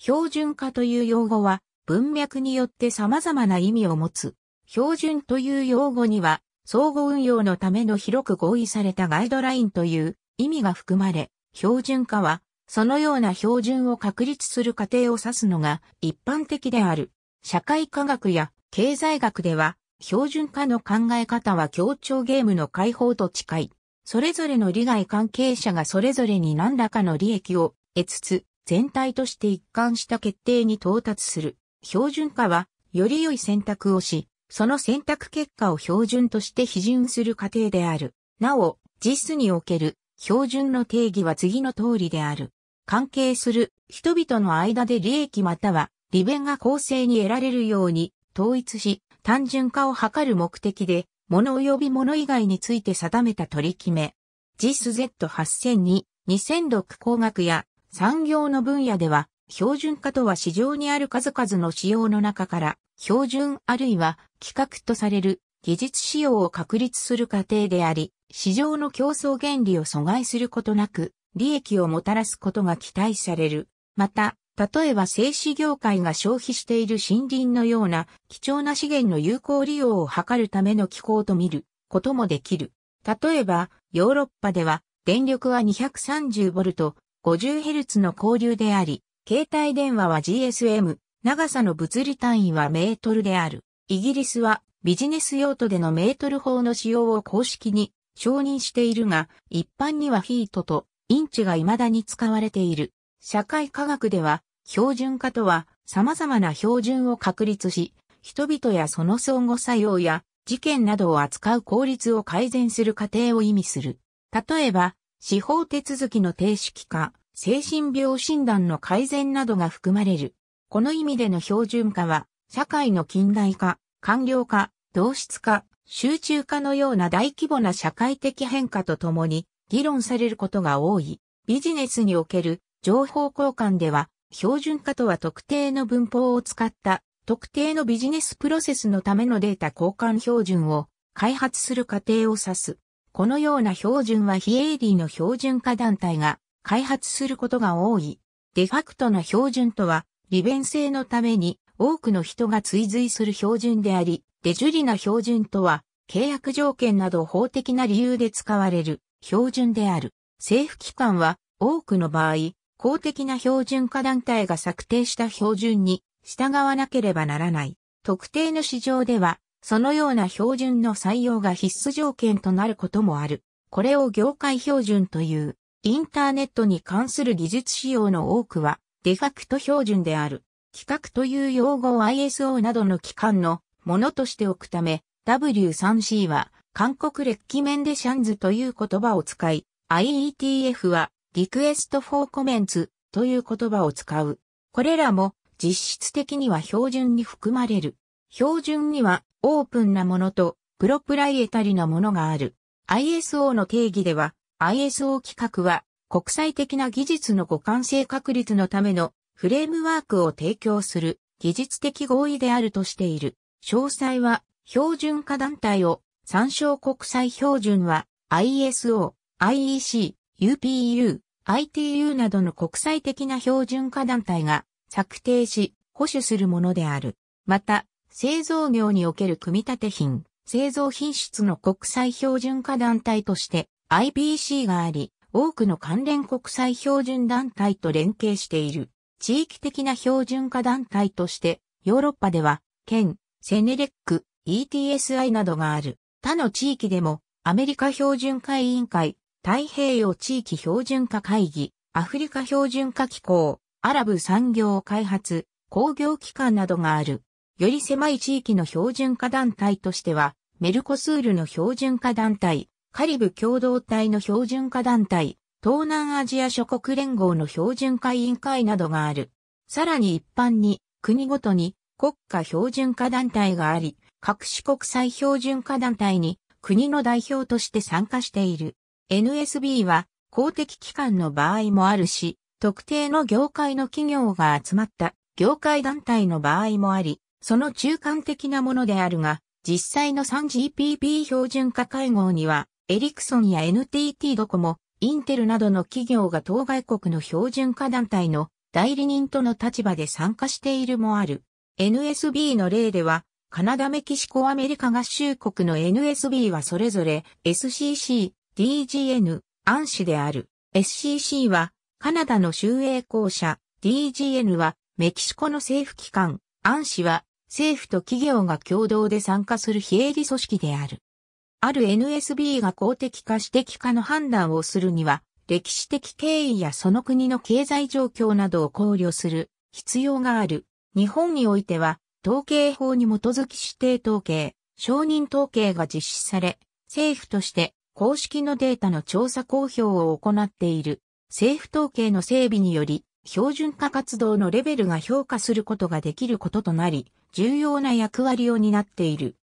標準化という用語は文脈によって様々な意味を持つ。標準という用語には相互運用のための広く合意されたガイドラインという意味が含まれ、標準化はそのような標準を確立する過程を指すのが一般的である。社会科学や経済学では標準化の考え方は協調ゲームの解放と近い。それぞれの利害関係者がそれぞれに何らかの利益を得つつ、全体として一貫した決定に到達する。標準化は、より良い選択をし、その選択結果を標準として批准する過程である。なお、実における標準の定義は次の通りである。関係する人々の間で利益または利便が公正に得られるように統一し、単純化を図る目的で、物及び物以外について定めた取り決め。JIS Z8002、2006工学や産業の分野では、標準化とは市場にある数々の仕様の中から、標準あるいは規格とされる技術仕様を確立する過程であり、市場の競争原理を阻害することなく、利益をもたらすことが期待される。また、例えば製紙業界が消費している森林のような貴重な資源の有効利用を図るための機構と見ることもできる。例えば、ヨーロッパでは電力は 230V、50Hz の交流であり、携帯電話は GSM、長さの物理単位はメートルである。イギリスはビジネス用途でのメートル法の使用を公式に承認しているが、一般にはフィートとインチが未だに使われている。社会科学では、標準化とは様々な標準を確立し、人々やその相互作用や事件などを扱う効率を改善する過程を意味する。例えば、司法手続きの定式化、精神病診断の改善などが含まれる。この意味での標準化は、社会の近代化、官僚化、同質化、集中化のような大規模な社会的変化とともに議論されることが多い。ビジネスにおける情報交換では、標準化とは特定の文法を使った特定のビジネスプロセスのためのデータ交換標準を開発する過程を指す。このような標準は非営利の標準化団体が開発することが多い。デファクトの標準とは、利便性のために多くの人が追随する標準であり、デジュリな標準とは、契約条件など法的な理由で使われる標準である。政府機関は多くの場合、公的な標準化団体が策定した標準に従わなければならない。特定の市場ではそのような標準の採用が必須条件となることもある。これを業界標準という。インターネットに関する技術仕様の多くは、デファクト標準である。規格という用語を ISO などの機関のものとしておくため、W3C は、韓国歴記面でシャンズという言葉を使い、IETF は、リクエストフォーコメンツという言葉を使う。これらも実質的には標準に含まれる。標準にはオープンなものとプロプライエタリなものがある。ISO の定義では、ISO 規格は国際的な技術の互換性確立のためのフレームワークを提供する技術的合意であるとしている。詳細は標準化団体を参照国際標準は ISO、IEC、UPU、ITU などの国際的な標準化団体が策定し保守するものである。また、製造業における組み立て品、製造品質の国際標準化団体として IBC があり、多くの関連国際標準団体と連携している。地域的な標準化団体として、ヨーロッパでは、県、セネレック、ETSI などがある。他の地域でも、アメリカ標準化委員会、太平洋地域標準化会議、アフリカ標準化機構、アラブ産業開発、工業機関などがある。より狭い地域の標準化団体としては、メルコスールの標準化団体、カリブ共同体の標準化団体、東南アジア諸国連合の標準化委員会などがある。さらに一般に、国ごとに国家標準化団体があり、各種国際標準化団体に国の代表として参加している。NSB は公的機関の場合もあるし、特定の業界の企業が集まった業界団体の場合もあり、その中間的なものであるが、実際の 3GPP 標準化会合には、エリクソンや NTT ドコモ、インテルなどの企業が当該国の標準化団体の代理人との立場で参加しているもある。NSB の例では、カナダ、メキシコ、アメリカ合衆国の NSB はそれぞれ SCC、DGN、暗視である。SCC はカナダの州営公社、DGN はメキシコの政府機関、暗視は政府と企業が共同で参加する非営利組織である。ある NSB が公的か私的かの判断をするには、歴史的経緯やその国の経済状況などを考慮する必要がある。日本においては、統計法に基づき指定統計、承認統計が実施され、政府として公式のデータの調査公表を行っている。政府統計の整備により、標準化活動のレベルが評価することができることとなり、重要な役割を担っている。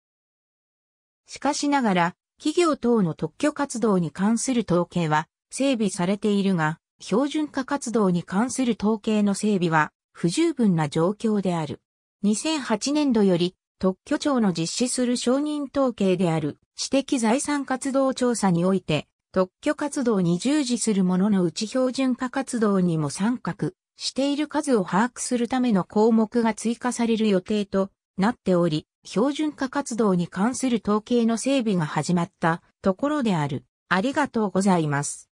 しかしながら、企業等の特許活動に関する統計は整備されているが、標準化活動に関する統計の整備は不十分な状況である。2008年度より特許庁の実施する承認統計である知的財産活動調査において、特許活動に従事する者のうち標準化活動にも参画している数を把握するための項目が追加される予定となっており、標準化活動に関する統計の整備が始まったところである。ありがとうございます。